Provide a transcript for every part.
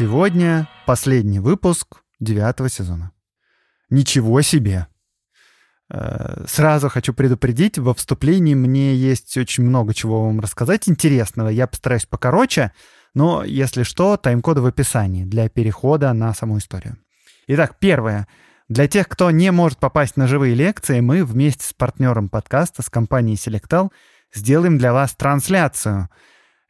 Сегодня последний выпуск девятого сезона. Ничего себе! Э, сразу хочу предупредить, во вступлении мне есть очень много чего вам рассказать интересного. Я постараюсь покороче, но, если что, тайм-коды в описании для перехода на саму историю. Итак, первое. Для тех, кто не может попасть на живые лекции, мы вместе с партнером подкаста, с компанией Selectal, сделаем для вас трансляцию —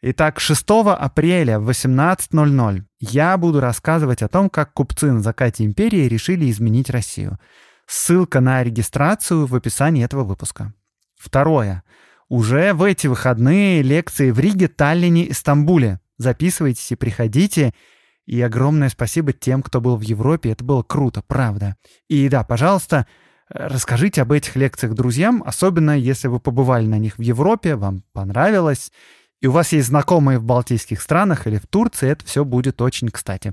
Итак, 6 апреля в 18.00 я буду рассказывать о том, как купцы на закате империи решили изменить Россию. Ссылка на регистрацию в описании этого выпуска. Второе. Уже в эти выходные лекции в Риге, Таллине и Стамбуле. Записывайтесь и приходите. И огромное спасибо тем, кто был в Европе. Это было круто, правда. И да, пожалуйста, расскажите об этих лекциях друзьям, особенно если вы побывали на них в Европе, вам понравилось и у вас есть знакомые в балтийских странах или в Турции, это все будет очень кстати.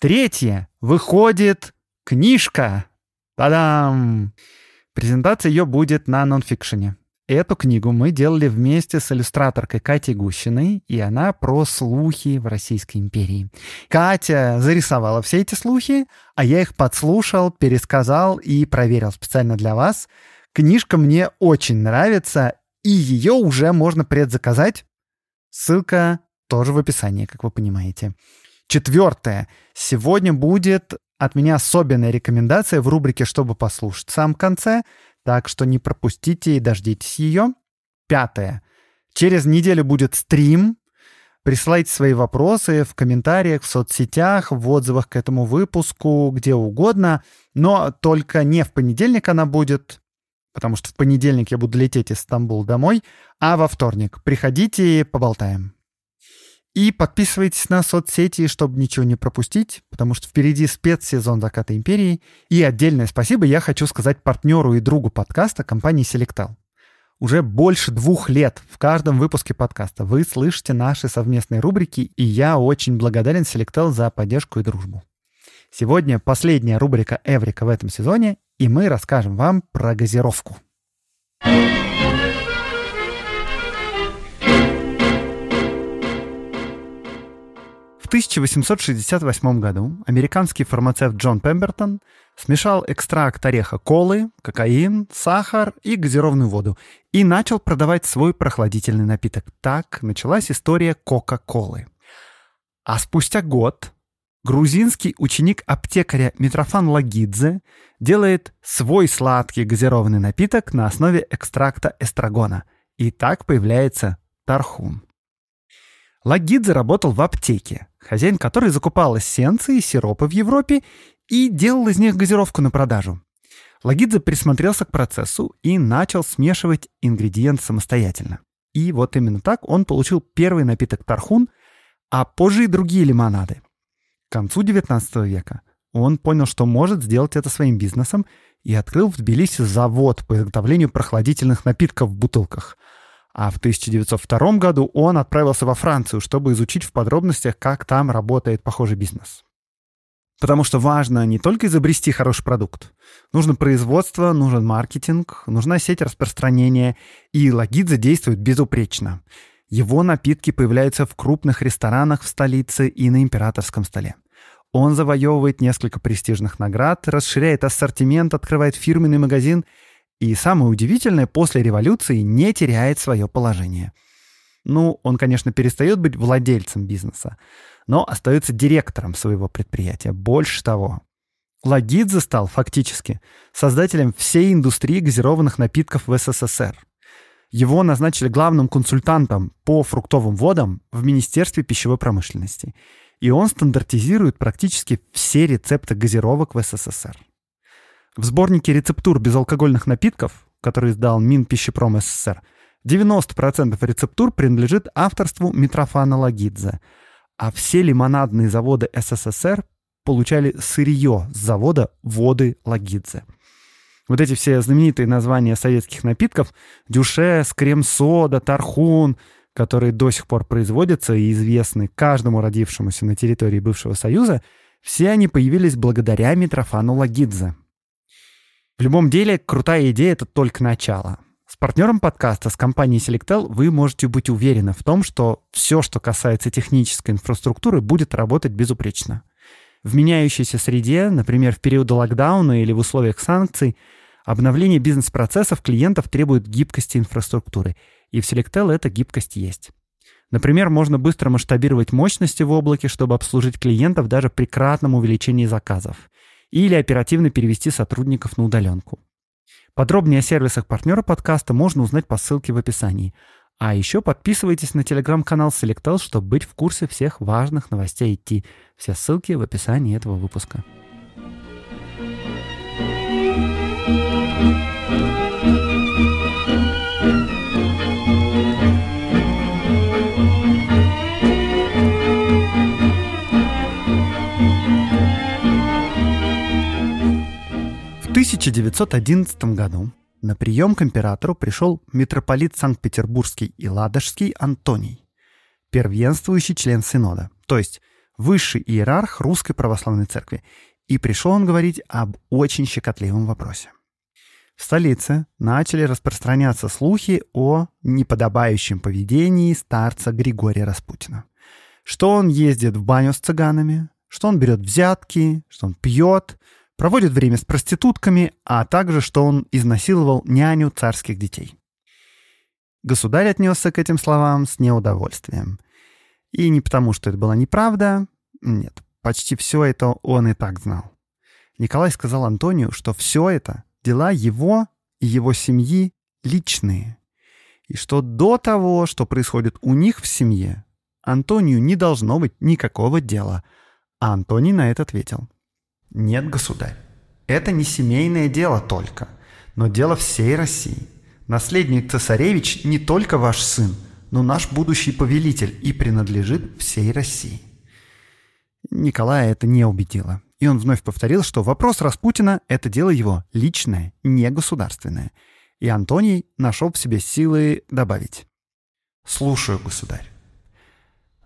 Третье. Выходит книжка. Та-дам! Презентация ее будет на нонфикшене. Эту книгу мы делали вместе с иллюстраторкой Катей Гущиной, и она про слухи в Российской империи. Катя зарисовала все эти слухи, а я их подслушал, пересказал и проверил специально для вас. Книжка мне очень нравится, и ее уже можно предзаказать Ссылка тоже в описании, как вы понимаете. Четвертое. Сегодня будет от меня особенная рекомендация в рубрике «Чтобы послушать» в самом конце, так что не пропустите и дождитесь ее. Пятое. Через неделю будет стрим. Присылайте свои вопросы в комментариях, в соцсетях, в отзывах к этому выпуску, где угодно. Но только не в понедельник она будет, потому что в понедельник я буду лететь из Стамбула домой, а во вторник приходите, и поболтаем. И подписывайтесь на соцсети, чтобы ничего не пропустить, потому что впереди спецсезон «Заката империи». И отдельное спасибо я хочу сказать партнеру и другу подкаста компании «Селектал». Уже больше двух лет в каждом выпуске подкаста вы слышите наши совместные рубрики, и я очень благодарен «Селектал» за поддержку и дружбу. Сегодня последняя рубрика «Эврика» в этом сезоне, и мы расскажем вам про газировку. В 1868 году американский фармацевт Джон Пембертон смешал экстракт ореха колы, кокаин, сахар и газированную воду и начал продавать свой прохладительный напиток. Так началась история Кока-Колы. А спустя год грузинский ученик аптекаря Митрофан Лагидзе делает свой сладкий газированный напиток на основе экстракта эстрагона. И так появляется тархун. Лагидзе работал в аптеке, хозяин которой закупал эссенции и сиропы в Европе и делал из них газировку на продажу. Лагидзе присмотрелся к процессу и начал смешивать ингредиент самостоятельно. И вот именно так он получил первый напиток тархун, а позже и другие лимонады концу XIX века он понял, что может сделать это своим бизнесом и открыл в Тбилиси завод по изготовлению прохладительных напитков в бутылках. А в 1902 году он отправился во Францию, чтобы изучить в подробностях, как там работает похожий бизнес. Потому что важно не только изобрести хороший продукт. Нужно производство, нужен маркетинг, нужна сеть распространения. И Лагидзе действует безупречно. Его напитки появляются в крупных ресторанах в столице и на императорском столе. Он завоевывает несколько престижных наград, расширяет ассортимент, открывает фирменный магазин и, самое удивительное, после революции не теряет свое положение. Ну, он, конечно, перестает быть владельцем бизнеса, но остается директором своего предприятия. Больше того, Лагидзе стал фактически создателем всей индустрии газированных напитков в СССР. Его назначили главным консультантом по фруктовым водам в Министерстве пищевой промышленности – и он стандартизирует практически все рецепты газировок в СССР. В сборнике рецептур безалкогольных напитков, который издал Минпищепром СССР, 90% рецептур принадлежит авторству Митрофана Лагидзе, а все лимонадные заводы СССР получали сырье с завода «Воды Лагидзе». Вот эти все знаменитые названия советских напитков – дюшес, крем-сода, тархун – которые до сих пор производятся и известны каждому родившемуся на территории бывшего Союза, все они появились благодаря Митрофану Лагидзе. В любом деле, крутая идея — это только начало. С партнером подкаста, с компанией Selectel, вы можете быть уверены в том, что все, что касается технической инфраструктуры, будет работать безупречно. В меняющейся среде, например, в периоды локдауна или в условиях санкций, обновление бизнес-процессов клиентов требует гибкости инфраструктуры — и в Selectel эта гибкость есть. Например, можно быстро масштабировать мощности в облаке, чтобы обслужить клиентов даже при кратном увеличении заказов. Или оперативно перевести сотрудников на удаленку. Подробнее о сервисах партнера подкаста можно узнать по ссылке в описании. А еще подписывайтесь на телеграм-канал Selectel, чтобы быть в курсе всех важных новостей IT. Все ссылки в описании этого выпуска. thank you 1911 году на прием к императору пришел митрополит Санкт-Петербургский и Ладожский Антоний, первенствующий член Синода, то есть высший иерарх Русской Православной Церкви, и пришел он говорить об очень щекотливом вопросе. В столице начали распространяться слухи о неподобающем поведении старца Григория Распутина. Что он ездит в баню с цыганами, что он берет взятки, что он пьет, проводит время с проститутками, а также, что он изнасиловал няню царских детей. Государь отнесся к этим словам с неудовольствием. И не потому, что это была неправда, нет, почти все это он и так знал. Николай сказал Антонию, что все это — дела его и его семьи личные, и что до того, что происходит у них в семье, Антонию не должно быть никакого дела. А Антоний на это ответил. Нет, государь. Это не семейное дело только, но дело всей России. Наследник цесаревич не только ваш сын, но наш будущий повелитель и принадлежит всей России. Николая это не убедило. И он вновь повторил, что вопрос Распутина — это дело его личное, не государственное. И Антоний нашел в себе силы добавить. «Слушаю, государь.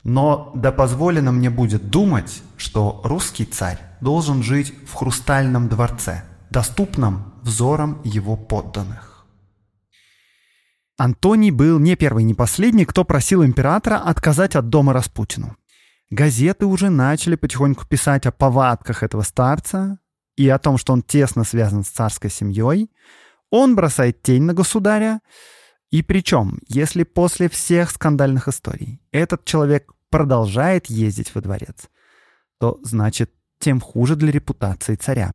Но да позволено мне будет думать, что русский царь должен жить в хрустальном дворце, доступном взорам его подданных. Антоний был не первый, не последний, кто просил императора отказать от дома Распутину. Газеты уже начали потихоньку писать о повадках этого старца и о том, что он тесно связан с царской семьей. Он бросает тень на государя. И причем, если после всех скандальных историй этот человек продолжает ездить во дворец, то значит тем хуже для репутации царя.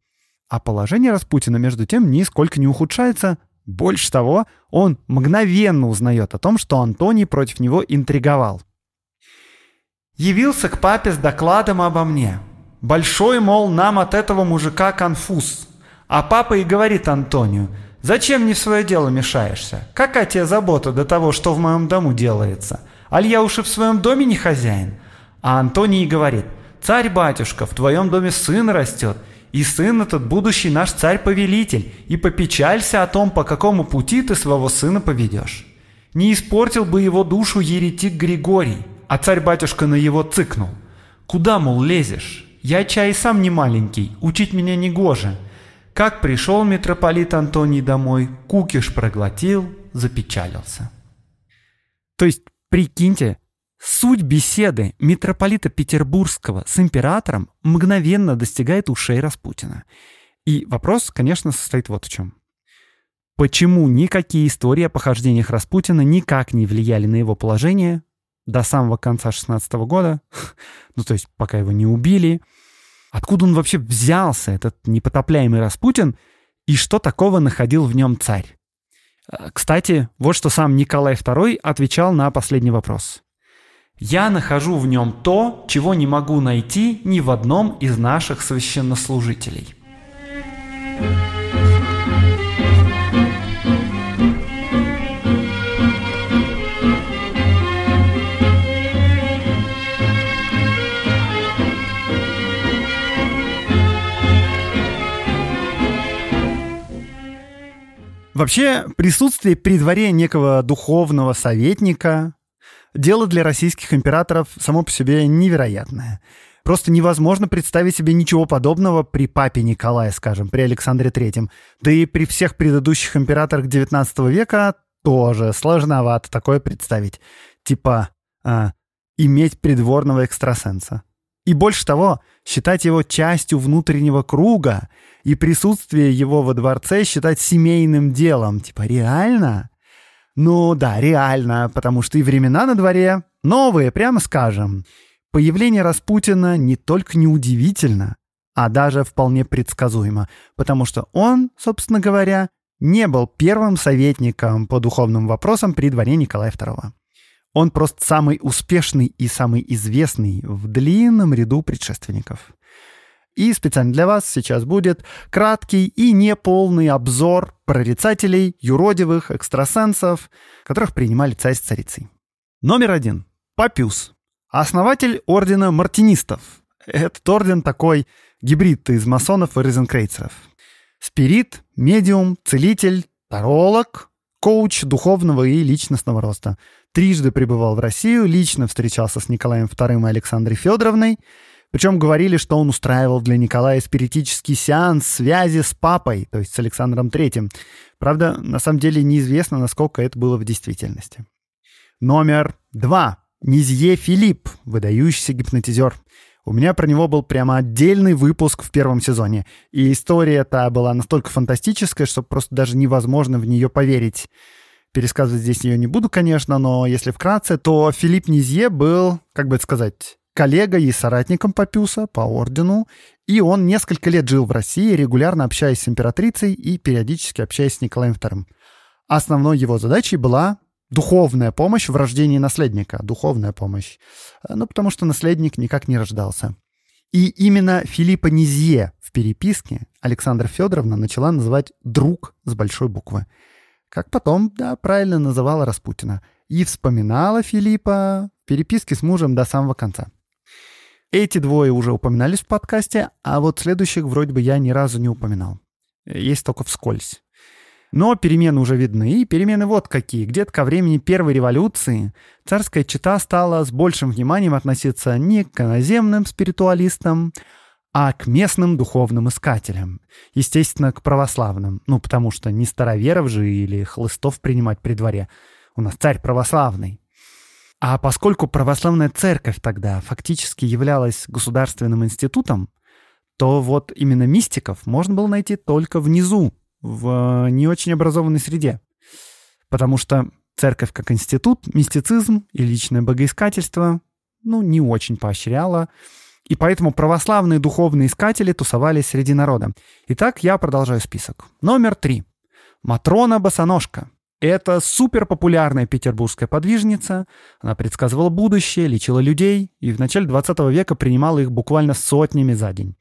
А положение Распутина, между тем, нисколько не ухудшается. Больше того, он мгновенно узнает о том, что Антоний против него интриговал. «Явился к папе с докладом обо мне. Большой, мол, нам от этого мужика конфуз. А папа и говорит Антонию, «Зачем не в свое дело мешаешься? Какая тебе забота до того, что в моем дому делается? Аль я уж и в своем доме не хозяин?» А Антоний говорит – «Царь-батюшка, в твоем доме сын растет, и сын этот будущий наш царь-повелитель, и попечалься о том, по какому пути ты своего сына поведешь. Не испортил бы его душу еретик Григорий, а царь-батюшка на его цыкнул. Куда, мол, лезешь? Я чай сам не маленький, учить меня не гоже. Как пришел митрополит Антоний домой, кукиш проглотил, запечалился. То есть, прикиньте, Суть беседы митрополита Петербургского с императором мгновенно достигает ушей Распутина. И вопрос, конечно, состоит вот в чем. Почему никакие истории о похождениях Распутина никак не влияли на его положение до самого конца 16 года, ну то есть пока его не убили, откуда он вообще взялся, этот непотопляемый Распутин, и что такого находил в нем царь. А, кстати, вот что сам Николай II отвечал на последний вопрос. Я нахожу в нем то, чего не могу найти ни в одном из наших священнослужителей. Вообще, присутствие при дворе некого духовного советника, Дело для российских императоров само по себе невероятное. Просто невозможно представить себе ничего подобного при папе Николае, скажем, при Александре III. Да и при всех предыдущих императорах XIX века тоже сложновато такое представить. Типа э, иметь придворного экстрасенса. И больше того, считать его частью внутреннего круга и присутствие его во дворце считать семейным делом. Типа реально? Ну да, реально, потому что и времена на дворе новые, прямо скажем. Появление Распутина не только неудивительно, а даже вполне предсказуемо, потому что он, собственно говоря, не был первым советником по духовным вопросам при дворе Николая II. Он просто самый успешный и самый известный в длинном ряду предшественников. И специально для вас сейчас будет краткий и неполный обзор прорицателей, юродивых, экстрасенсов, которых принимали царь с царицей. Номер один. Папиус. Основатель ордена мартинистов. Этот орден такой гибрид из масонов и резенкрейцеров. Спирит, медиум, целитель, таролог, коуч духовного и личностного роста. Трижды прибывал в Россию, лично встречался с Николаем II и Александрой Федоровной – причем говорили, что он устраивал для Николая спиритический сеанс связи с папой, то есть с Александром III. Правда, на самом деле неизвестно, насколько это было в действительности. Номер два. Низье Филипп, выдающийся гипнотизер. У меня про него был прямо отдельный выпуск в первом сезоне. И история та была настолько фантастическая, что просто даже невозможно в нее поверить. Пересказывать здесь ее не буду, конечно, но если вкратце, то Филипп Низье был, как бы это сказать, коллегой и соратником Папюса по ордену, и он несколько лет жил в России, регулярно общаясь с императрицей и периодически общаясь с Николаем II. Основной его задачей была духовная помощь в рождении наследника, духовная помощь. Э, ну, потому что наследник никак не рождался. И именно Филиппа Низье в переписке Александра Федоровна начала называть «друг» с большой буквы. Как потом, да, правильно называла Распутина. И вспоминала Филиппа в переписке с мужем до самого конца. Эти двое уже упоминались в подкасте, а вот следующих вроде бы я ни разу не упоминал. Есть только вскользь. Но перемены уже видны, и перемены вот какие. Где-то ко времени Первой революции царская чита стала с большим вниманием относиться не к иноземным спиритуалистам, а к местным духовным искателям. Естественно, к православным. Ну, потому что не староверов же или хлыстов принимать при дворе. У нас царь православный. А поскольку православная церковь тогда фактически являлась государственным институтом, то вот именно мистиков можно было найти только внизу, в э, не очень образованной среде. Потому что церковь как институт, мистицизм и личное богоискательство ну, не очень поощряла. И поэтому православные духовные искатели тусовались среди народа. Итак, я продолжаю список. Номер три. Матрона Босоножка. Это супер популярная петербургская подвижница. Она предсказывала будущее, лечила людей и в начале 20 века принимала их буквально сотнями за день.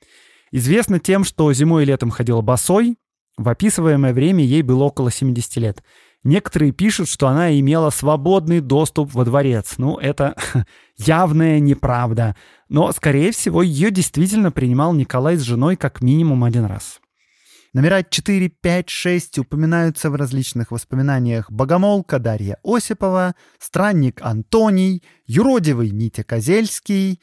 Известна тем, что зимой и летом ходила босой. В описываемое время ей было около 70 лет. Некоторые пишут, что она имела свободный доступ во дворец. Ну, это явная неправда. Но, скорее всего, ее действительно принимал Николай с женой как минимум один раз. Номера 4, 5, 6 упоминаются в различных воспоминаниях «Богомолка» Дарья Осипова, «Странник Антоний», «Юродивый Митя Козельский».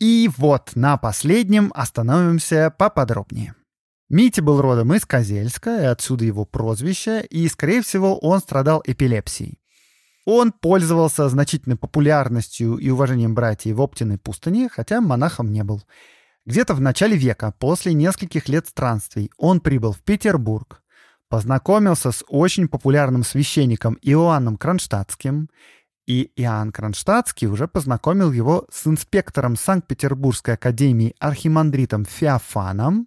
И вот на последнем остановимся поподробнее. Митя был родом из Козельска, и отсюда его прозвище, и, скорее всего, он страдал эпилепсией. Он пользовался значительной популярностью и уважением братьев в Оптиной пустыне, хотя монахом не был. Где-то в начале века, после нескольких лет странствий, он прибыл в Петербург, познакомился с очень популярным священником Иоанном Кронштадтским, и Иоанн Кронштадтский уже познакомил его с инспектором Санкт-Петербургской академии архимандритом Феофаном,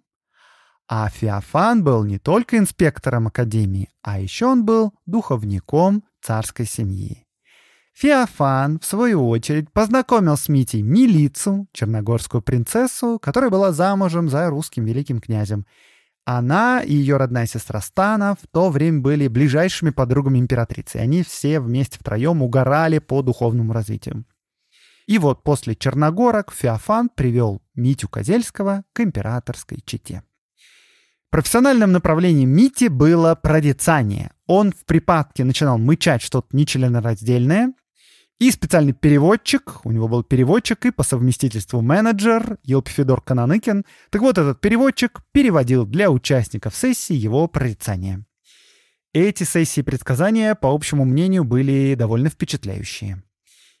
а Феофан был не только инспектором академии, а еще он был духовником царской семьи. Феофан, в свою очередь, познакомил с Митей Милицу, черногорскую принцессу, которая была замужем за русским великим князем. Она и ее родная сестра Стана в то время были ближайшими подругами императрицы. Они все вместе втроем угорали по духовному развитию. И вот после черногорок Феофан привел Митю Козельского к императорской чете. Профессиональным направлением Мити было прорицание. Он в припадке начинал мычать что-то нечленораздельное, и специальный переводчик, у него был переводчик и по совместительству менеджер Елп Федор Кананыкин. Так вот, этот переводчик переводил для участников сессии его прорицания. Эти сессии предсказания, по общему мнению, были довольно впечатляющие.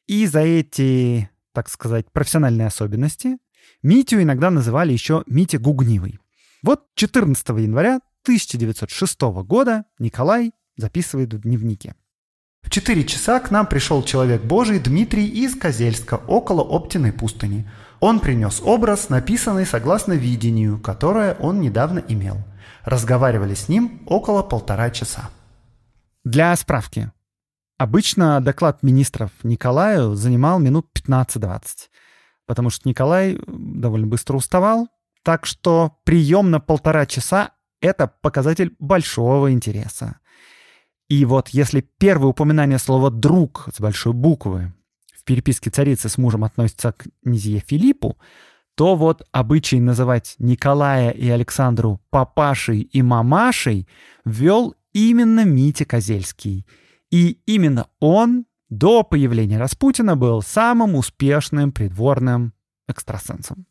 И за эти, так сказать, профессиональные особенности Митю иногда называли еще Митя Гугнивый. Вот 14 января 1906 года Николай записывает в дневнике – в 4 часа к нам пришел человек Божий Дмитрий из Козельска, около Оптиной пустыни. Он принес образ, написанный согласно видению, которое он недавно имел. Разговаривали с ним около полтора часа. Для справки. Обычно доклад министров Николаю занимал минут 15-20, потому что Николай э, довольно быстро уставал, так что прием на полтора часа — это показатель большого интереса. И вот если первое упоминание слова «друг» с большой буквы в переписке царицы с мужем относится к князье Филиппу, то вот обычай называть Николая и Александру папашей и мамашей ввел именно Митя Козельский. И именно он до появления Распутина был самым успешным придворным экстрасенсом.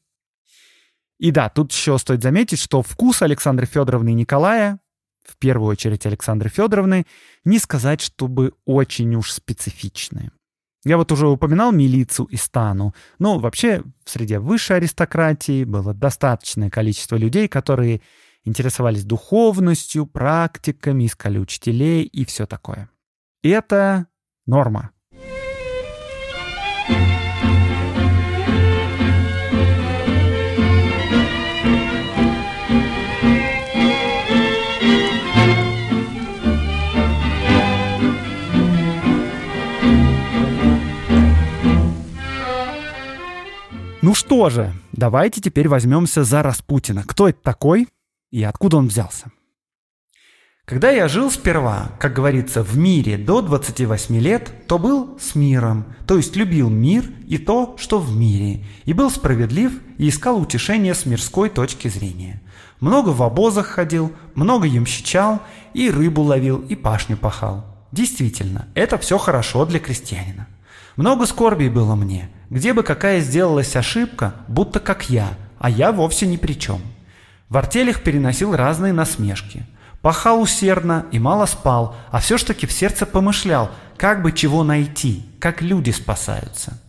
И да, тут еще стоит заметить, что вкус Александры Федоровны и Николая в первую очередь Александры Федоровны, не сказать, чтобы очень уж специфичные. Я вот уже упоминал милицию и стану, но вообще в среде высшей аристократии было достаточное количество людей, которые интересовались духовностью, практиками, искали учителей и все такое. Это норма. что же, давайте теперь возьмемся за Распутина. Кто это такой и откуда он взялся? Когда я жил сперва, как говорится, в мире до 28 лет, то был с миром, то есть любил мир и то, что в мире, и был справедлив и искал утешения с мирской точки зрения. Много в обозах ходил, много ямщичал, и рыбу ловил, и пашню пахал. Действительно, это все хорошо для крестьянина. Много скорби было мне, где бы какая сделалась ошибка, будто как я, а я вовсе ни при чем. В артелях переносил разные насмешки. Пахал усердно и мало спал, а все ж таки в сердце помышлял, как бы чего найти, как люди спасаются.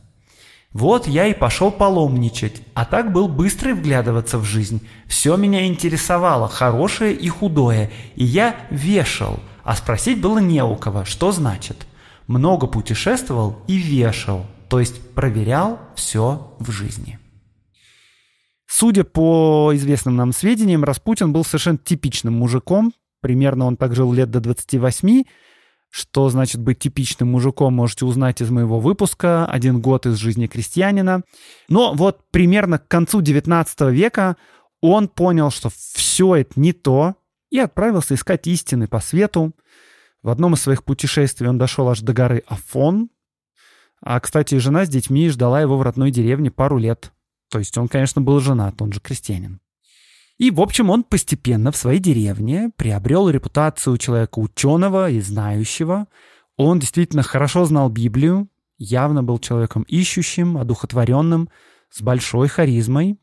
Вот я и пошел паломничать, а так был быстрый вглядываться в жизнь. Все меня интересовало, хорошее и худое, и я вешал, а спросить было не у кого, что значит много путешествовал и вешал, то есть проверял все в жизни. Судя по известным нам сведениям, Распутин был совершенно типичным мужиком. Примерно он так жил лет до 28. Что значит быть типичным мужиком, можете узнать из моего выпуска «Один год из жизни крестьянина». Но вот примерно к концу 19 века он понял, что все это не то, и отправился искать истины по свету – в одном из своих путешествий он дошел аж до горы Афон. А, кстати, жена с детьми ждала его в родной деревне пару лет. То есть он, конечно, был женат, он же крестьянин. И, в общем, он постепенно в своей деревне приобрел репутацию человека ученого и знающего. Он действительно хорошо знал Библию, явно был человеком ищущим, одухотворенным, с большой харизмой.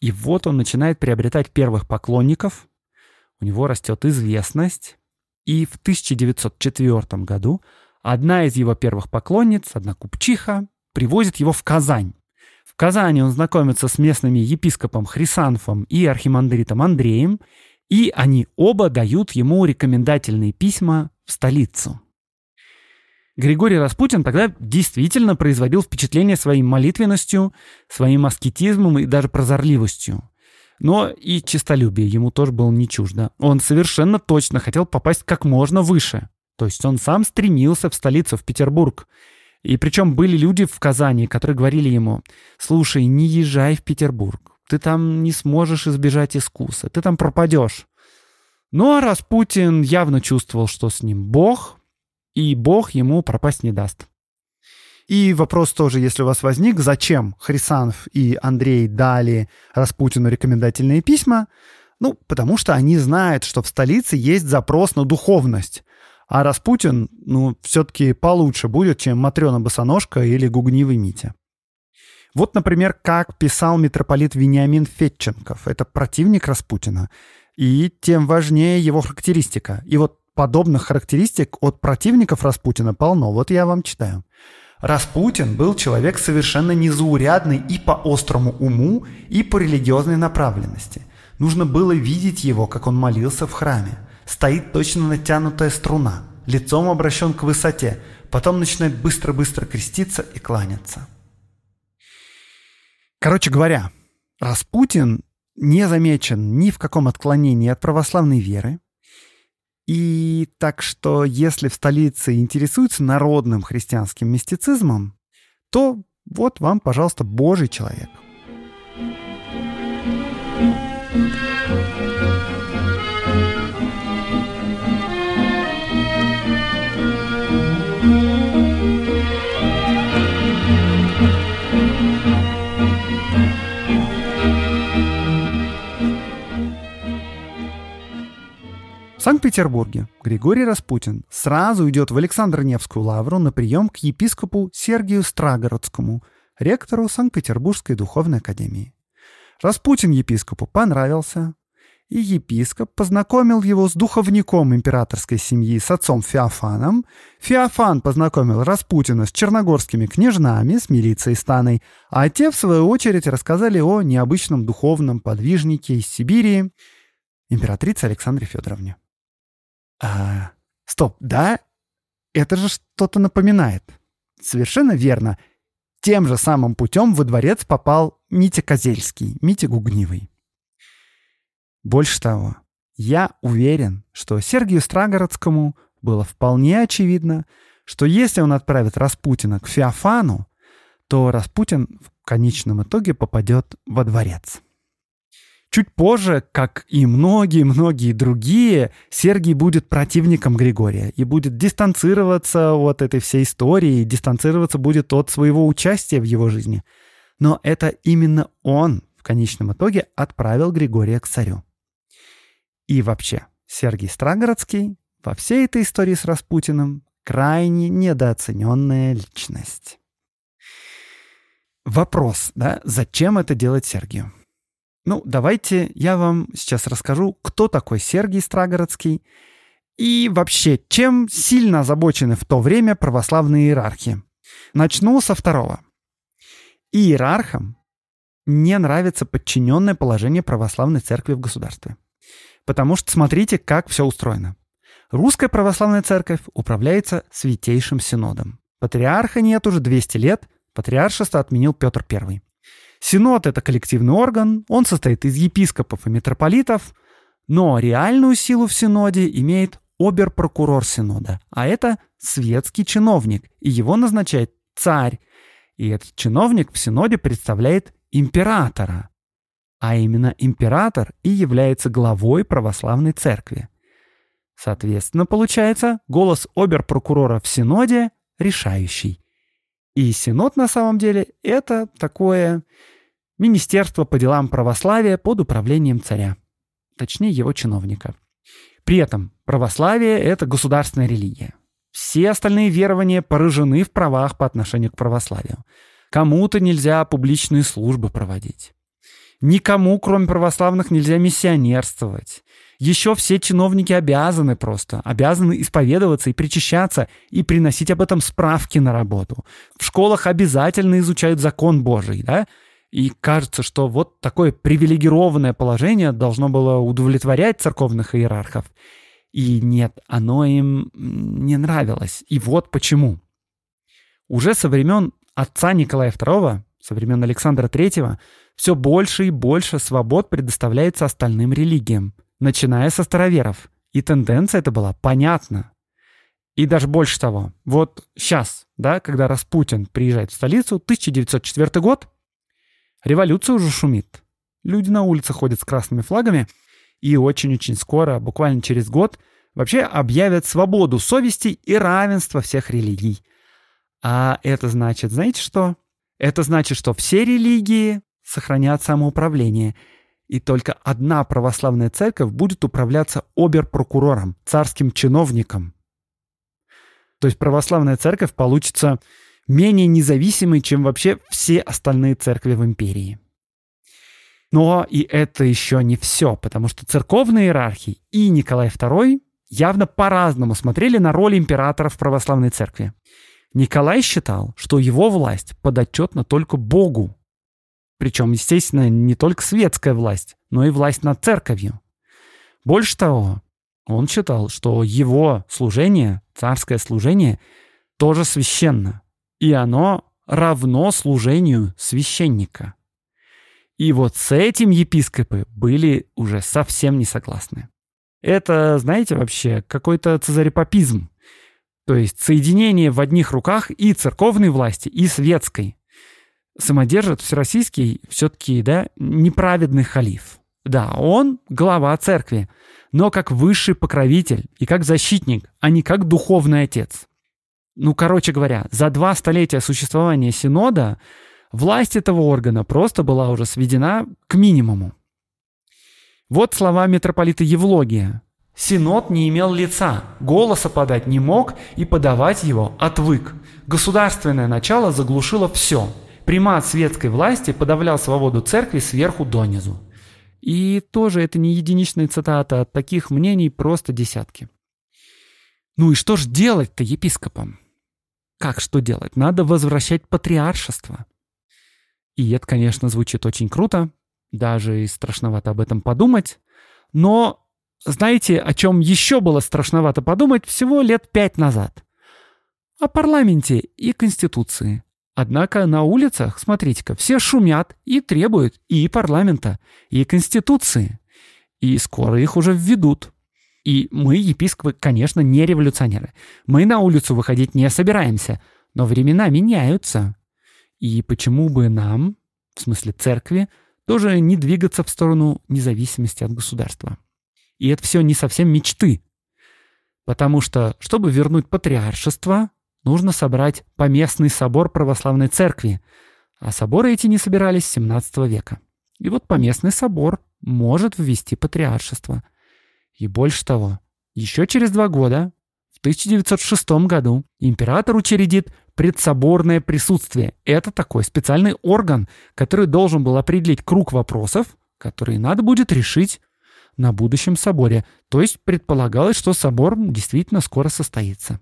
И вот он начинает приобретать первых поклонников, у него растет известность, и в 1904 году одна из его первых поклонниц, одна купчиха, привозит его в Казань. В Казани он знакомится с местными епископом Хрисанфом и архимандритом Андреем, и они оба дают ему рекомендательные письма в столицу. Григорий Распутин тогда действительно производил впечатление своей молитвенностью, своим аскетизмом и даже прозорливостью. Но и честолюбие ему тоже было не чуждо. Он совершенно точно хотел попасть как можно выше. То есть он сам стремился в столицу, в Петербург. И причем были люди в Казани, которые говорили ему, «Слушай, не езжай в Петербург. Ты там не сможешь избежать искуса. Ты там пропадешь». Ну а Распутин явно чувствовал, что с ним Бог, и Бог ему пропасть не даст. И вопрос тоже, если у вас возник, зачем Хрисанов и Андрей дали Распутину рекомендательные письма? Ну, потому что они знают, что в столице есть запрос на духовность. А Распутин, ну, все-таки получше будет, чем Матрена Босоножка или Гугнивый Митя. Вот, например, как писал митрополит Вениамин Фетченков. Это противник Распутина. И тем важнее его характеристика. И вот подобных характеристик от противников Распутина полно. Вот я вам читаю. Распутин был человек совершенно незаурядный и по острому уму, и по религиозной направленности. Нужно было видеть его, как он молился в храме. Стоит точно натянутая струна, лицом обращен к высоте, потом начинает быстро-быстро креститься и кланяться. Короче говоря, Распутин не замечен ни в каком отклонении от православной веры, и так что, если в столице интересуются народным христианским мистицизмом, то вот вам, пожалуйста, Божий человек — Санкт-Петербурге Григорий Распутин сразу идет в Александр-Невскую лавру на прием к епископу Сергию Страгородскому, ректору Санкт-Петербургской духовной академии. Распутин епископу понравился, и епископ познакомил его с духовником императорской семьи, с отцом Феофаном. Феофан познакомил Распутина с черногорскими княжнами, с милицией Станой, а те, в свою очередь, рассказали о необычном духовном подвижнике из Сибири, императрице Александре Федоровне. А, стоп, да? Это же что-то напоминает. Совершенно верно. Тем же самым путем во дворец попал Митя Козельский, Митя Гугнивый. Больше того, я уверен, что Сергию Страгородскому было вполне очевидно, что если он отправит Распутина к Феофану, то Распутин в конечном итоге попадет во дворец. Чуть позже, как и многие-многие другие, Сергий будет противником Григория и будет дистанцироваться от этой всей истории, и дистанцироваться будет от своего участия в его жизни. Но это именно он в конечном итоге отправил Григория к царю. И вообще, Сергий Страгородский во всей этой истории с Распутиным крайне недооцененная личность. Вопрос, да, зачем это делать Сергию? Ну, давайте я вам сейчас расскажу, кто такой Сергий Страгородский и вообще, чем сильно озабочены в то время православные иерархи. Начну со второго. Иерархам не нравится подчиненное положение православной церкви в государстве. Потому что смотрите, как все устроено. Русская православная церковь управляется Святейшим Синодом. Патриарха нет уже 200 лет, патриаршество отменил Петр Первый. Синод — это коллективный орган, он состоит из епископов и митрополитов, но реальную силу в Синоде имеет оберпрокурор Синода, а это светский чиновник, и его назначает царь. И этот чиновник в Синоде представляет императора. А именно император и является главой православной церкви. Соответственно, получается, голос оберпрокурора в Синоде решающий. И Синод на самом деле это такое Министерство по делам православия под управлением царя, точнее его чиновника. При этом православие – это государственная религия. Все остальные верования поражены в правах по отношению к православию. Кому-то нельзя публичные службы проводить. Никому, кроме православных, нельзя миссионерствовать. Еще все чиновники обязаны просто, обязаны исповедоваться и причащаться, и приносить об этом справки на работу. В школах обязательно изучают закон Божий, да? И кажется, что вот такое привилегированное положение должно было удовлетворять церковных иерархов. И нет, оно им не нравилось. И вот почему. Уже со времен отца Николая II, со времен Александра III, все больше и больше свобод предоставляется остальным религиям, начиная со староверов. И тенденция эта была понятна. И даже больше того, вот сейчас, да, когда Распутин приезжает в столицу, 1904 год, Революция уже шумит. Люди на улице ходят с красными флагами и очень-очень скоро, буквально через год, вообще объявят свободу совести и равенство всех религий. А это значит, знаете что? Это значит, что все религии сохранят самоуправление, и только одна православная церковь будет управляться оберпрокурором, царским чиновником. То есть православная церковь получится менее независимой, чем вообще все остальные церкви в империи. Но и это еще не все, потому что церковные иерархии и Николай II явно по-разному смотрели на роль императора в православной церкви. Николай считал, что его власть подотчетна только Богу. Причем, естественно, не только светская власть, но и власть над церковью. Больше того, он считал, что его служение, царское служение, тоже священно – и оно равно служению священника. И вот с этим епископы были уже совсем не согласны. Это, знаете, вообще какой-то цезарепопизм. То есть соединение в одних руках и церковной власти, и светской. Самодержит всероссийский все-таки, да, неправедный халиф. Да, он глава церкви, но как высший покровитель и как защитник, а не как духовный отец. Ну, короче говоря, за два столетия существования Синода власть этого органа просто была уже сведена к минимуму. Вот слова митрополита Евлогия. «Синод не имел лица, голоса подать не мог и подавать его отвык. Государственное начало заглушило все. Примат светской власти подавлял свободу церкви сверху донизу». И тоже это не единичная цитата, от таких мнений просто десятки. Ну и что ж делать-то епископам? Как что делать? Надо возвращать патриаршество. И это, конечно, звучит очень круто, даже и страшновато об этом подумать. Но знаете, о чем еще было страшновато подумать всего лет пять назад? О парламенте и Конституции. Однако на улицах, смотрите-ка, все шумят и требуют и парламента, и Конституции. И скоро их уже введут. И мы, епископы, конечно, не революционеры. Мы на улицу выходить не собираемся, но времена меняются. И почему бы нам, в смысле церкви, тоже не двигаться в сторону независимости от государства? И это все не совсем мечты. Потому что, чтобы вернуть патриаршество, нужно собрать поместный собор православной церкви. А соборы эти не собирались с 17 века. И вот поместный собор может ввести патриаршество – и больше того, еще через два года, в 1906 году, император учредит предсоборное присутствие. Это такой специальный орган, который должен был определить круг вопросов, которые надо будет решить на будущем соборе. То есть предполагалось, что собор действительно скоро состоится.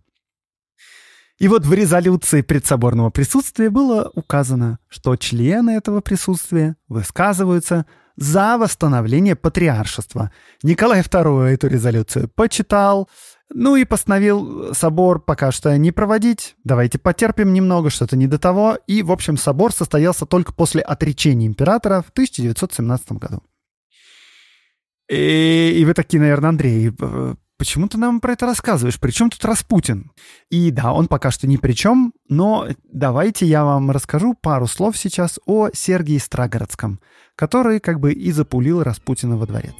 И вот в резолюции предсоборного присутствия было указано, что члены этого присутствия высказываются – за восстановление патриаршества. Николай II эту резолюцию почитал, ну и постановил собор пока что не проводить. Давайте потерпим немного, что-то не до того. И, в общем, собор состоялся только после отречения императора в 1917 году. И, и вы такие, наверное, Андрей, э, почему ты нам про это рассказываешь? Причем тут Распутин? И да, он пока что ни при чем, но давайте я вам расскажу пару слов сейчас о Сергии Страгородском, который как бы и запулил Распутина во дворец.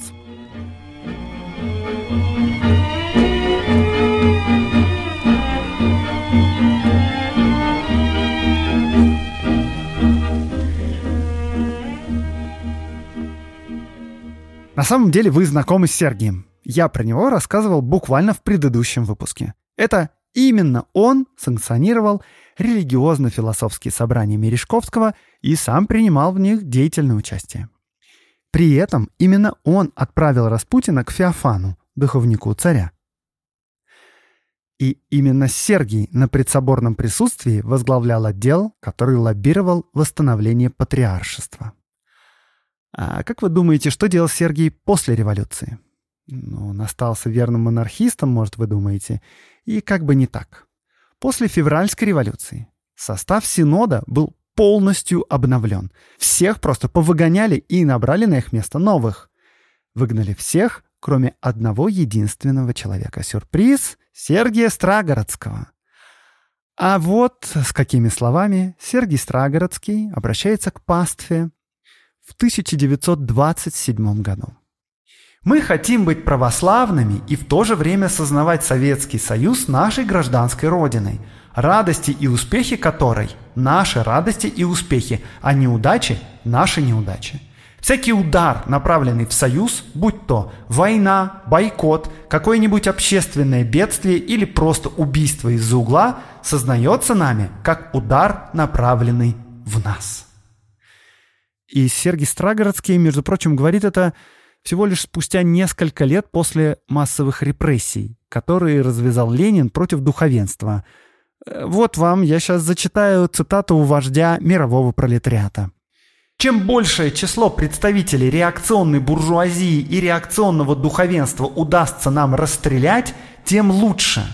На самом деле вы знакомы с Сергием. Я про него рассказывал буквально в предыдущем выпуске. Это именно он санкционировал религиозно-философские собрания Мережковского и сам принимал в них деятельное участие. При этом именно он отправил Распутина к Феофану, духовнику царя. И именно Сергий на предсоборном присутствии возглавлял отдел, который лоббировал восстановление патриаршества. А как вы думаете, что делал Сергий после революции? Но он остался верным монархистом, может, вы думаете, и как бы не так. После февральской революции состав Синода был полностью обновлен. Всех просто повыгоняли и набрали на их место новых. Выгнали всех, кроме одного единственного человека. Сюрприз — Сергия Страгородского. А вот с какими словами Сергий Страгородский обращается к пастве в 1927 году. Мы хотим быть православными и в то же время сознавать Советский Союз нашей гражданской родиной, радости и успехи которой – наши радости и успехи, а неудачи – наши неудачи. Всякий удар, направленный в союз, будь то война, бойкот, какое-нибудь общественное бедствие или просто убийство из-за угла, сознается нами как удар, направленный в нас. И Сергей Страгородский, между прочим, говорит это всего лишь спустя несколько лет после массовых репрессий, которые развязал Ленин против духовенства. Э, вот вам я сейчас зачитаю цитату у вождя мирового пролетариата. Чем большее число представителей реакционной буржуазии и реакционного духовенства удастся нам расстрелять, тем лучше.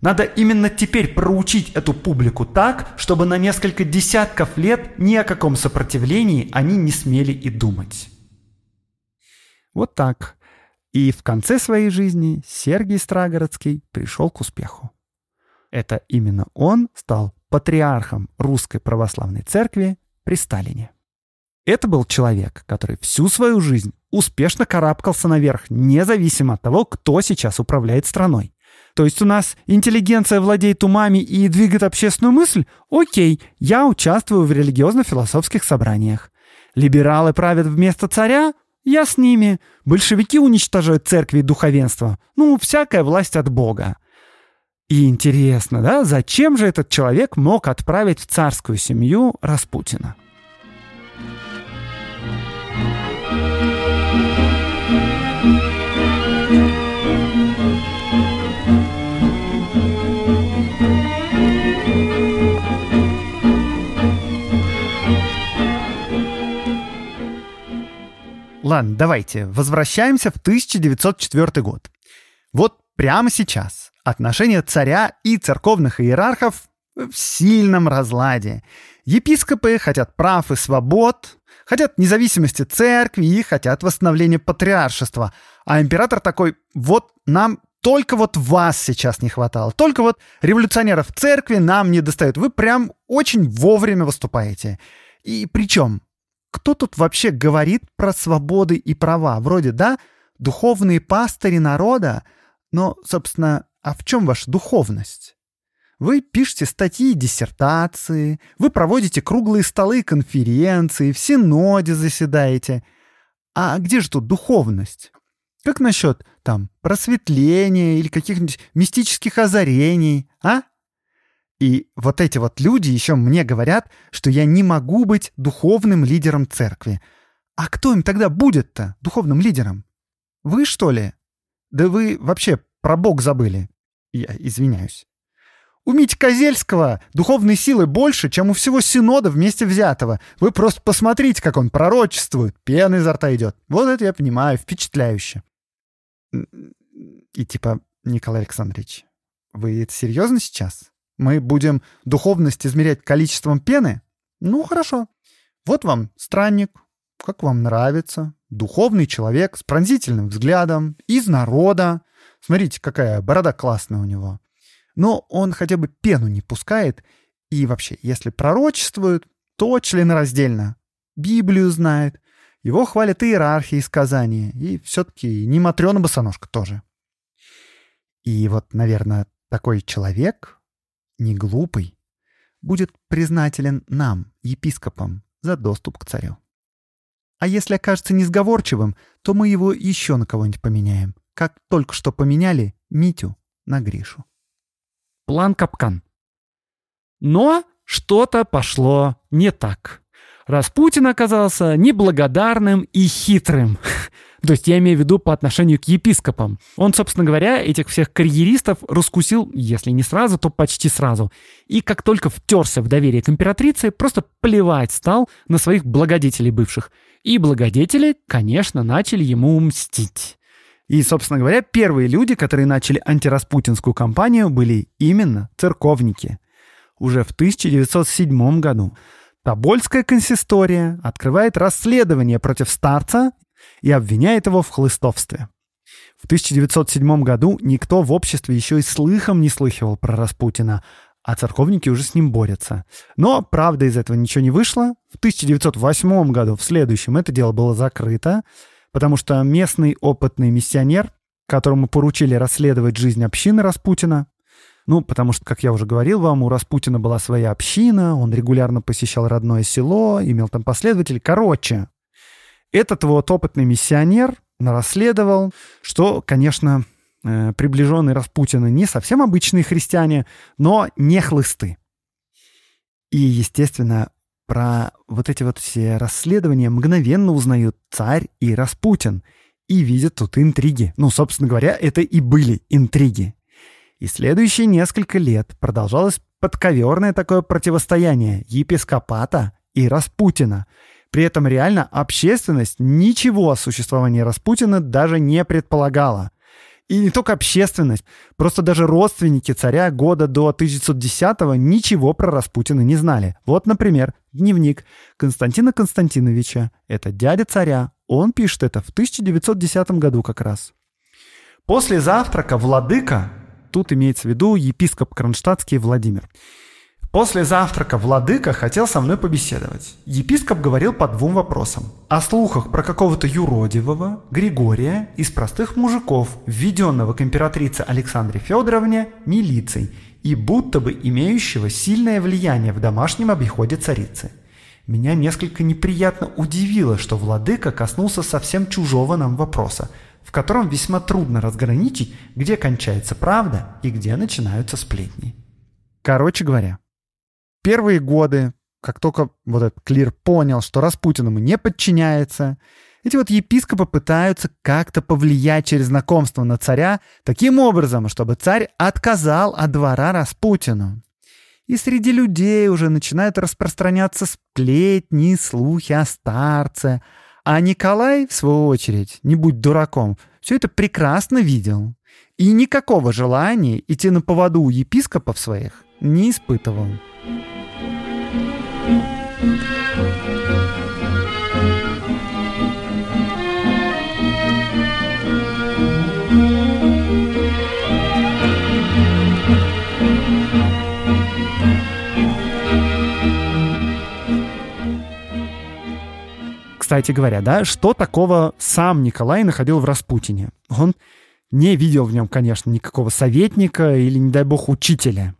Надо именно теперь проучить эту публику так, чтобы на несколько десятков лет ни о каком сопротивлении они не смели и думать. Вот так. И в конце своей жизни Сергей Страгородский пришел к успеху. Это именно он стал патриархом Русской Православной Церкви при Сталине. Это был человек, который всю свою жизнь успешно карабкался наверх, независимо от того, кто сейчас управляет страной. То есть у нас интеллигенция владеет умами и двигает общественную мысль? Окей, я участвую в религиозно-философских собраниях. Либералы правят вместо царя? Я с ними. Большевики уничтожают церкви и духовенство. Ну, всякая власть от Бога. И интересно, да, зачем же этот человек мог отправить в царскую семью Распутина? Ладно, давайте, возвращаемся в 1904 год. Вот прямо сейчас отношения царя и церковных иерархов в сильном разладе. Епископы хотят прав и свобод, хотят независимости церкви и хотят восстановления патриаршества. А император такой, вот нам только вот вас сейчас не хватало. Только вот революционеров церкви нам не достает. Вы прям очень вовремя выступаете. И причем кто тут вообще говорит про свободы и права? Вроде, да, духовные пастыри народа, но, собственно, а в чем ваша духовность? Вы пишете статьи и диссертации, вы проводите круглые столы конференции, в синоде заседаете. А где же тут духовность? Как насчет, там, просветления или каких-нибудь мистических озарений, а? И вот эти вот люди еще мне говорят, что я не могу быть духовным лидером церкви. А кто им тогда будет-то духовным лидером? Вы, что ли? Да вы вообще про Бог забыли. Я извиняюсь. У Мити Козельского духовной силы больше, чем у всего Синода вместе взятого. Вы просто посмотрите, как он пророчествует, пена изо рта идет. Вот это я понимаю, впечатляюще. И типа, Николай Александрович, вы это серьезно сейчас? Мы будем духовность измерять количеством пены? Ну, хорошо. Вот вам странник, как вам нравится, духовный человек с пронзительным взглядом, из народа. Смотрите, какая борода классная у него. Но он хотя бы пену не пускает. И вообще, если пророчествует, то раздельно, Библию знает. Его хвалят иерархии из Казани. И все-таки не Матрена Босоножка тоже. И вот, наверное, такой человек не глупый, будет признателен нам, епископам, за доступ к царю. А если окажется несговорчивым, то мы его еще на кого-нибудь поменяем, как только что поменяли Митю на Гришу. План капкан. Но что-то пошло не так. Распутин оказался неблагодарным и хитрым. То есть я имею в виду по отношению к епископам. Он, собственно говоря, этих всех карьеристов раскусил, если не сразу, то почти сразу. И как только втерся в доверие к императрице, просто плевать стал на своих благодетелей бывших. И благодетели, конечно, начали ему мстить. И, собственно говоря, первые люди, которые начали антираспутинскую кампанию, были именно церковники. Уже в 1907 году Тобольская консистория открывает расследование против старца и обвиняет его в хлыстовстве. В 1907 году никто в обществе еще и слыхом не слыхивал про Распутина, а церковники уже с ним борются. Но, правда, из этого ничего не вышло. В 1908 году, в следующем, это дело было закрыто, потому что местный опытный миссионер, которому поручили расследовать жизнь общины Распутина, ну, потому что, как я уже говорил вам, у Распутина была своя община, он регулярно посещал родное село, имел там последователей. Короче, этот вот опытный миссионер расследовал, что, конечно, э, приближенные Распутина не совсем обычные христиане, но не хлысты. И, естественно, про вот эти вот все расследования мгновенно узнают царь и Распутин и видят тут интриги. Ну, собственно говоря, это и были интриги. И следующие несколько лет продолжалось подковерное такое противостояние епископата и Распутина — при этом реально общественность ничего о существовании Распутина даже не предполагала. И не только общественность, просто даже родственники царя года до 1910-го ничего про Распутина не знали. Вот, например, дневник Константина Константиновича. Это дядя царя. Он пишет это в 1910 году как раз. После завтрака владыка, тут имеется в виду епископ Кронштадтский Владимир, После завтрака владыка хотел со мной побеседовать. Епископ говорил по двум вопросам. О слухах про какого-то юродивого Григория из простых мужиков, введенного к императрице Александре Федоровне милицией и будто бы имеющего сильное влияние в домашнем обиходе царицы. Меня несколько неприятно удивило, что владыка коснулся совсем чужого нам вопроса, в котором весьма трудно разграничить, где кончается правда и где начинаются сплетни. Короче говоря, Первые годы, как только вот этот Клир понял, что Распутин ему не подчиняется, эти вот епископы пытаются как-то повлиять через знакомство на царя таким образом, чтобы царь отказал от двора Распутину. И среди людей уже начинают распространяться сплетни, слухи о старце. А Николай, в свою очередь, не будь дураком, все это прекрасно видел. И никакого желания идти на поводу у епископов своих не испытывал. Кстати говоря, да, что такого сам Николай находил в Распутине? Он не видел в нем, конечно, никакого советника или, не дай бог, учителя.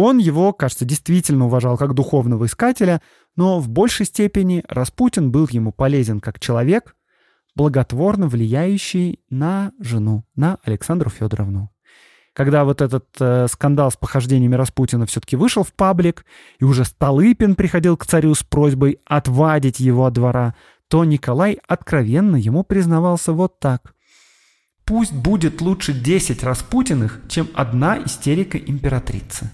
Он его, кажется, действительно уважал как духовного искателя, но в большей степени Распутин был ему полезен как человек, благотворно влияющий на жену, на Александру Федоровну. Когда вот этот э, скандал с похождениями Распутина все-таки вышел в паблик, и уже Столыпин приходил к царю с просьбой отвадить его от двора, то Николай откровенно ему признавался вот так. «Пусть будет лучше десять Распутиных, чем одна истерика императрицы».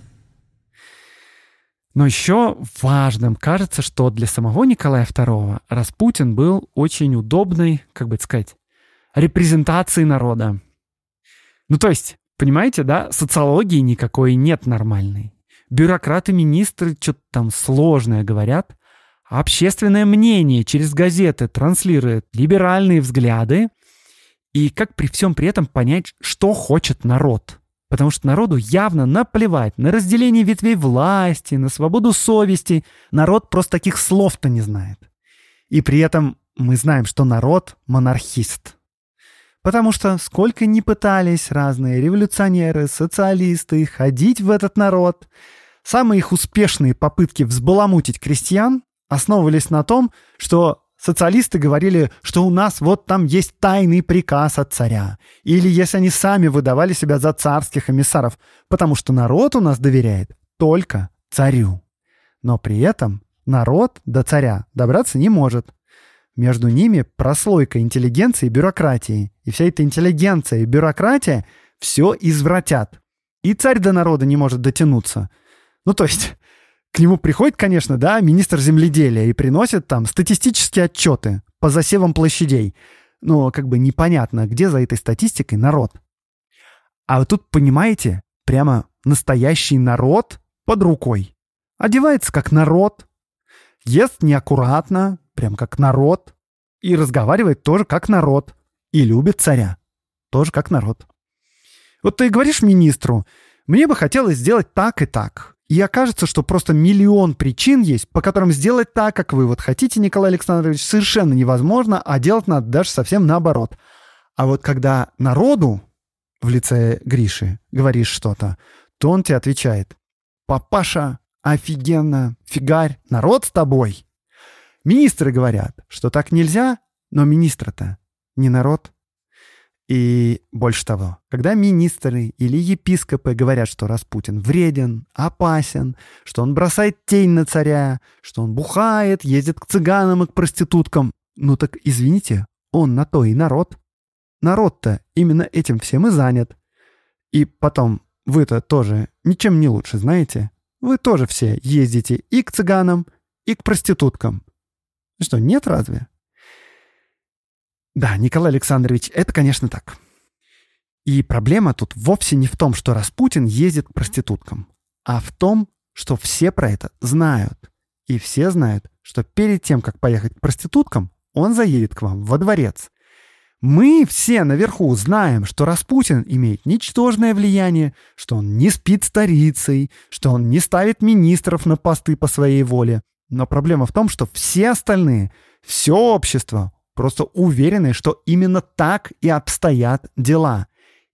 Но еще важным кажется, что для самого Николая II Распутин был очень удобной, как бы сказать, репрезентацией народа. Ну то есть, понимаете, да, социологии никакой нет нормальной. Бюрократы-министры что-то там сложное говорят, а общественное мнение через газеты транслирует либеральные взгляды, и как при всем при этом понять, что хочет народ – Потому что народу явно наплевать на разделение ветвей власти, на свободу совести. Народ просто таких слов-то не знает. И при этом мы знаем, что народ – монархист. Потому что сколько ни пытались разные революционеры, социалисты ходить в этот народ, самые их успешные попытки взбаламутить крестьян основывались на том, что Социалисты говорили, что у нас вот там есть тайный приказ от царя. Или если они сами выдавали себя за царских эмиссаров, потому что народ у нас доверяет только царю. Но при этом народ до царя добраться не может. Между ними прослойка интеллигенции и бюрократии. И вся эта интеллигенция и бюрократия все извратят. И царь до народа не может дотянуться. Ну то есть к нему приходит, конечно, да, министр земледелия и приносит там статистические отчеты по засевам площадей. Но как бы непонятно, где за этой статистикой народ. А вот тут, понимаете, прямо настоящий народ под рукой. Одевается как народ, ест неаккуратно, прям как народ, и разговаривает тоже как народ, и любит царя, тоже как народ. Вот ты говоришь министру, мне бы хотелось сделать так и так. И окажется, что просто миллион причин есть, по которым сделать так, как вы вот хотите, Николай Александрович, совершенно невозможно, а делать надо даже совсем наоборот. А вот когда народу в лице Гриши говоришь что-то, то он тебе отвечает «Папаша, офигенно, фигарь, народ с тобой». Министры говорят, что так нельзя, но министр-то не народ. И больше того, когда министры или епископы говорят, что Распутин вреден, опасен, что он бросает тень на царя, что он бухает, ездит к цыганам и к проституткам, ну так извините, он на то и народ. Народ-то именно этим всем и занят. И потом, вы-то тоже ничем не лучше, знаете? Вы тоже все ездите и к цыганам, и к проституткам. Что, нет разве? Да, Николай Александрович, это, конечно, так. И проблема тут вовсе не в том, что Распутин ездит к проституткам, а в том, что все про это знают. И все знают, что перед тем, как поехать к проституткам, он заедет к вам во дворец. Мы все наверху знаем, что Распутин имеет ничтожное влияние, что он не спит старицей, что он не ставит министров на посты по своей воле. Но проблема в том, что все остальные, все общество просто уверены, что именно так и обстоят дела.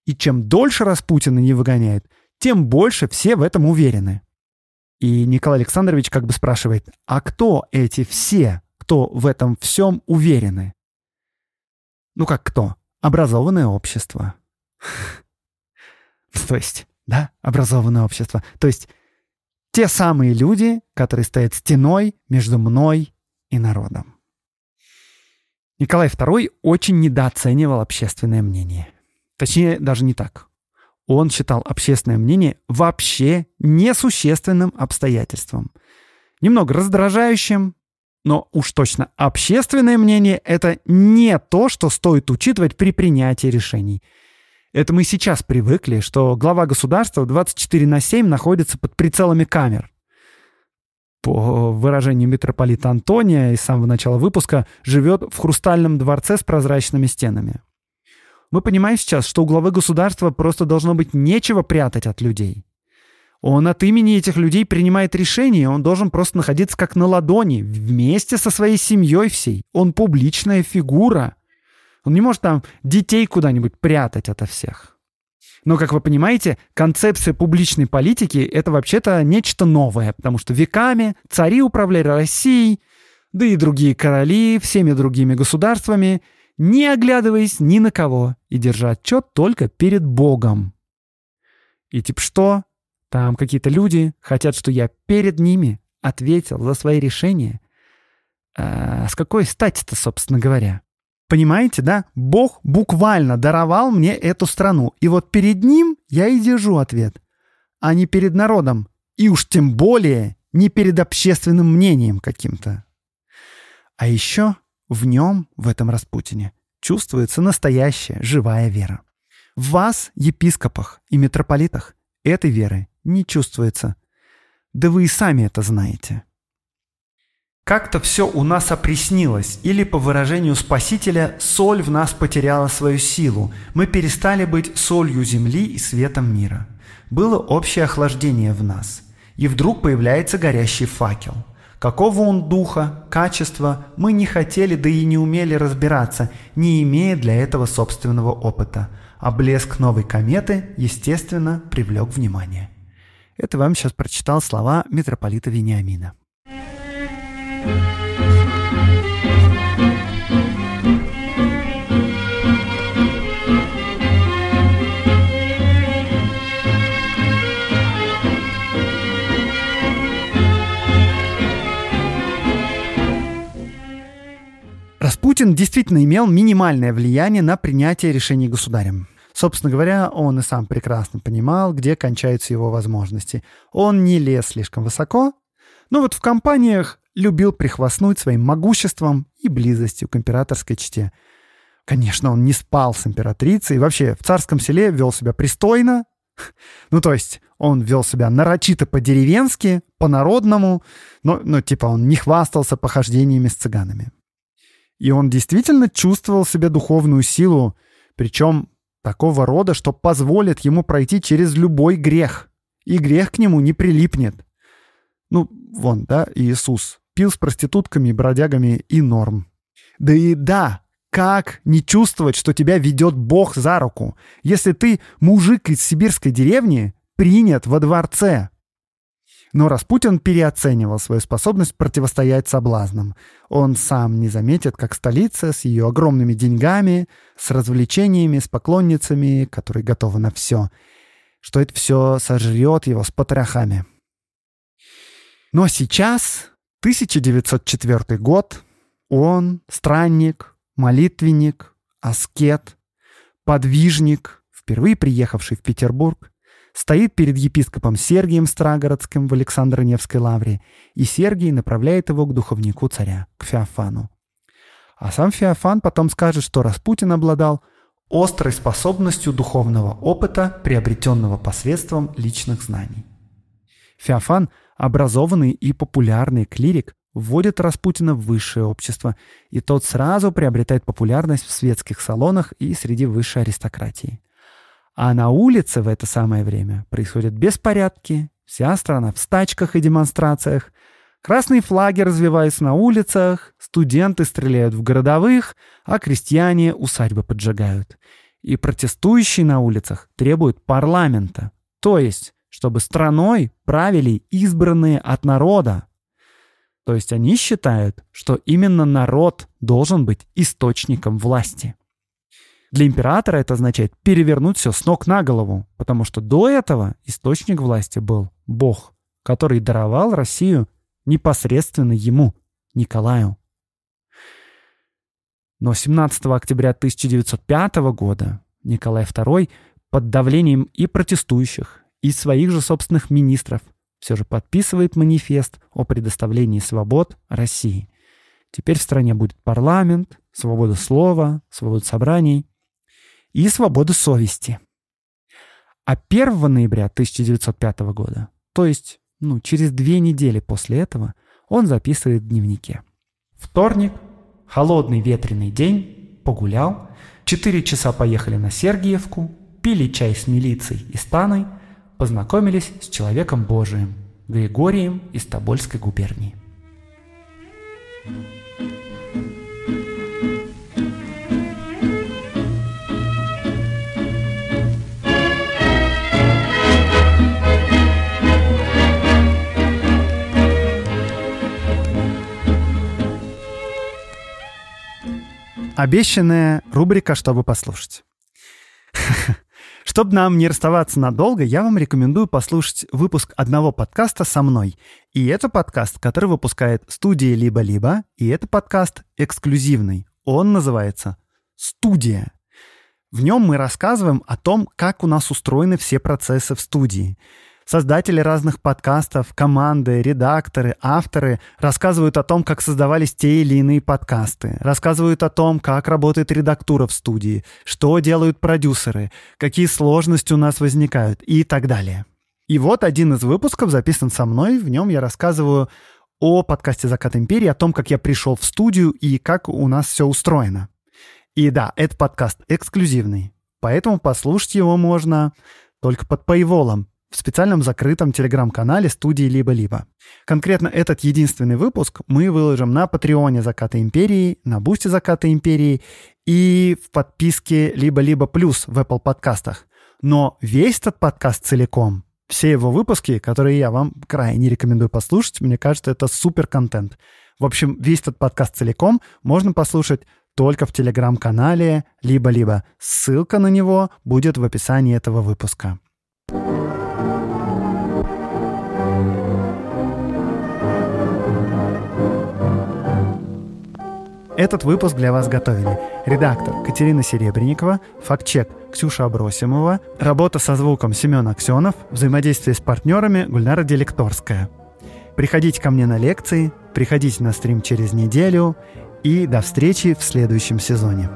И чем дольше Распутина не выгоняет, тем больше все в этом уверены. И Николай Александрович как бы спрашивает, а кто эти все, кто в этом всем уверены? Ну как кто? Образованное общество. То есть, да, образованное общество. То есть те самые люди, которые стоят стеной между мной и народом. Николай II очень недооценивал общественное мнение. Точнее, даже не так. Он считал общественное мнение вообще несущественным обстоятельством. Немного раздражающим, но уж точно общественное мнение — это не то, что стоит учитывать при принятии решений. Это мы сейчас привыкли, что глава государства 24 на 7 находится под прицелами камер по выражению митрополита Антония из самого начала выпуска, живет в хрустальном дворце с прозрачными стенами. Мы понимаем сейчас, что у главы государства просто должно быть нечего прятать от людей. Он от имени этих людей принимает решения, он должен просто находиться как на ладони, вместе со своей семьей всей. Он публичная фигура. Он не может там детей куда-нибудь прятать ото всех. Но, как вы понимаете, концепция публичной политики — это вообще-то нечто новое, потому что веками цари управляли Россией, да и другие короли всеми другими государствами, не оглядываясь ни на кого и держа отчет только перед Богом. И типа что? Там какие-то люди хотят, что я перед ними ответил за свои решения. А с какой стати-то, собственно говоря? Понимаете, да? Бог буквально даровал мне эту страну. И вот перед ним я и держу ответ. А не перед народом. И уж тем более не перед общественным мнением каким-то. А еще в нем, в этом распутине, чувствуется настоящая живая вера. В вас, епископах и митрополитах, этой веры не чувствуется. Да вы и сами это знаете. Как-то все у нас опреснилось, или, по выражению Спасителя, соль в нас потеряла свою силу, мы перестали быть солью земли и светом мира. Было общее охлаждение в нас. И вдруг появляется горящий факел. Какого он духа, качества, мы не хотели, да и не умели разбираться, не имея для этого собственного опыта. А блеск новой кометы, естественно, привлек внимание. Это вам сейчас прочитал слова митрополита Вениамина. Распутин действительно имел минимальное влияние на принятие решений государем. Собственно говоря, он и сам прекрасно понимал, где кончаются его возможности. Он не лез слишком высоко. Но ну вот в компаниях любил прихвастнуть своим могуществом и близостью к императорской чте. Конечно, он не спал с императрицей вообще в царском селе вел себя пристойно. Ну, то есть он вел себя нарочито по-деревенски, по-народному, но, но типа он не хвастался похождениями с цыганами. И он действительно чувствовал себе духовную силу, причем такого рода, что позволит ему пройти через любой грех, и грех к нему не прилипнет. Ну, вон, да, Иисус пил с проститутками, бродягами и норм. Да и да, как не чувствовать, что тебя ведет Бог за руку, если ты мужик из сибирской деревни, принят во дворце? Но Распутин переоценивал свою способность противостоять соблазнам. Он сам не заметит, как столица с ее огромными деньгами, с развлечениями, с поклонницами, которые готовы на все, что это все сожрет его с потрохами. Но сейчас 1904 год. Он странник, молитвенник, аскет, подвижник, впервые приехавший в Петербург, стоит перед епископом Сергием Страгородским в Александро-Невской лавре, и Сергий направляет его к духовнику царя, к Феофану. А сам Феофан потом скажет, что Распутин обладал острой способностью духовного опыта, приобретенного посредством личных знаний. Феофан – Образованный и популярный клирик вводит Распутина в высшее общество, и тот сразу приобретает популярность в светских салонах и среди высшей аристократии. А на улице в это самое время происходят беспорядки, вся страна в стачках и демонстрациях, красные флаги развиваются на улицах, студенты стреляют в городовых, а крестьяне усадьбы поджигают. И протестующие на улицах требуют парламента, то есть чтобы страной правили избранные от народа. То есть они считают, что именно народ должен быть источником власти. Для императора это означает перевернуть все с ног на голову, потому что до этого источник власти был Бог, который даровал Россию непосредственно ему, Николаю. Но 17 октября 1905 года Николай II под давлением и протестующих, и своих же собственных министров, все же подписывает манифест о предоставлении свобод России. Теперь в стране будет парламент, свобода слова, свобода собраний и свобода совести. А 1 ноября 1905 года, то есть ну, через две недели после этого, он записывает в дневнике. Вторник, холодный ветреный день, погулял, 4 часа поехали на Сергиевку, пили чай с милицией и станой – познакомились с человеком Божиим, Григорием из Тобольской губернии. Обещанная рубрика «Чтобы послушать». Чтобы нам не расставаться надолго, я вам рекомендую послушать выпуск одного подкаста со мной. И это подкаст, который выпускает студия «Либо-либо», и это подкаст эксклюзивный. Он называется «Студия». В нем мы рассказываем о том, как у нас устроены все процессы в студии – Создатели разных подкастов, команды, редакторы, авторы рассказывают о том, как создавались те или иные подкасты, рассказывают о том, как работает редактура в студии, что делают продюсеры, какие сложности у нас возникают и так далее. И вот один из выпусков записан со мной, в нем я рассказываю о подкасте «Закат империи», о том, как я пришел в студию и как у нас все устроено. И да, этот подкаст эксклюзивный, поэтому послушать его можно только под пейволом в специальном закрытом телеграм-канале студии «Либо-либо». Конкретно этот единственный выпуск мы выложим на Патреоне «Заката империи», на Бусте «Заката империи» и в подписке «Либо-либо плюс» в Apple подкастах. Но весь этот подкаст целиком, все его выпуски, которые я вам крайне рекомендую послушать, мне кажется, это супер контент. В общем, весь этот подкаст целиком можно послушать только в телеграм-канале «Либо-либо». Ссылка на него будет в описании этого выпуска. Этот выпуск для вас готовили редактор Катерина Серебренникова, фактчек Ксюша Абросимова, работа со звуком Семен Аксенов, взаимодействие с партнерами Гульнара Делекторская. Приходите ко мне на лекции, приходите на стрим через неделю и до встречи в следующем сезоне.